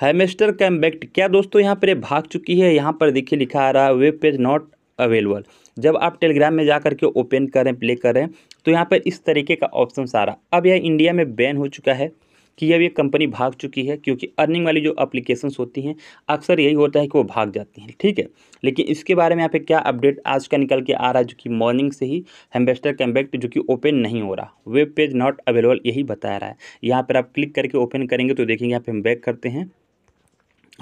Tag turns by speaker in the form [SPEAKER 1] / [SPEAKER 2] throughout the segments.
[SPEAKER 1] hamster कैम्बेक्ट क्या दोस्तों यहाँ पर भाग चुकी है यहाँ पर देखिए लिखा आ रहा है वेब पेज नॉट अवेलेबल जब आप टेलीग्राम में जा करके ओपन करें प्ले करें तो यहाँ पर इस तरीके का ऑप्शन आ रहा अब यह इंडिया में बैन हो चुका है कि अब ये कंपनी भाग चुकी है क्योंकि अर्निंग वाली जो अप्लीकेशंस होती हैं अक्सर यही होता है कि वो भाग जाती हैं ठीक है लेकिन इसके बारे में यहाँ पे क्या अपडेट आज का निकल के आ रहा है जो कि मॉर्निंग से ही हेम्बेस्टर कैम्बेक्ट जो कि ओपन नहीं हो रहा वेब पेज नॉट अवेलेबल यही बताया रहा है यहाँ पर आप क्लिक करके ओपन करेंगे तो देखेंगे यहाँ पर हम बैक करते हैं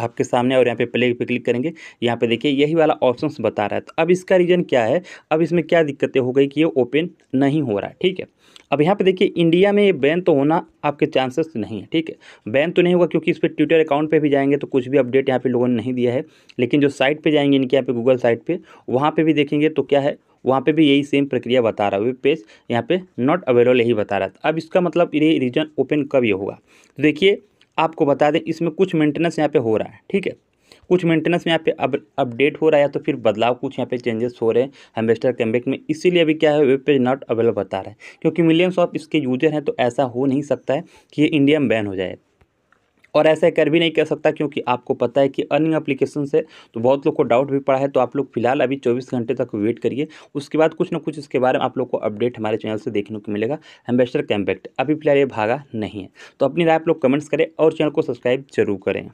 [SPEAKER 1] आपके सामने और यहाँ पे प्ले पे क्लिक करेंगे यहाँ पे देखिए यही वाला ऑप्शन बता रहा है तो अब इसका रीज़न क्या है अब इसमें क्या दिक्कतें हो गई कि ये ओपन नहीं हो रहा है ठीक है अब यहाँ पे देखिए इंडिया में ये बैन तो होना आपके चांसेस नहीं है ठीक है बैन तो नहीं होगा क्योंकि इस पर ट्विटर अकाउंट पर भी जाएंगे तो कुछ भी अपडेट यहाँ पर लोगों ने नहीं दिया है लेकिन जो साइट पर जाएंगे इनके यहाँ पे गूगल साइट पर वहाँ पर भी देखेंगे तो क्या है वहाँ पे भी यही सेम प्रक्रिया बता रहा है वेब पेज यहाँ पे नॉट अवेलेबल यही बता रहा था अब इसका मतलब ये रीजन ओपन कब ये होगा तो देखिए आपको बता दें इसमें कुछ मेंटेनेंस यहाँ पे हो रहा है ठीक है कुछ मेंटेनेंस में यहाँ पे अब अपडेट हो रहा है या तो फिर बदलाव कुछ यहाँ पे चेंजेस हो रहे हैं एम्बेस्टर कैमबैक में इसीलिए अभी क्या है वेब पेज नॉट अवेलेबल बता रहा है क्योंकि मिलियंस ऑफ इसके यूजर हैं तो ऐसा हो नहीं सकता है कि ये इंडिया में बैन हो जाए और ऐसा कर भी नहीं कर सकता क्योंकि आपको पता है कि अर्निंग एप्लीकेशन से तो बहुत लोग को डाउट भी पड़ा है तो आप लोग फिलहाल अभी चौबीस घंटे तक वेट करिए उसके बाद कुछ ना कुछ इसके बारे में आप लोग को अपडेट हमारे चैनल से देखने को मिलेगा एम्बेसडर कैम्पैक्ट अभी फिलहाल ये भागा नहीं है तो अपनी राय आप लोग कमेंट्स करें और चैनल को सब्सक्राइब जरूर करें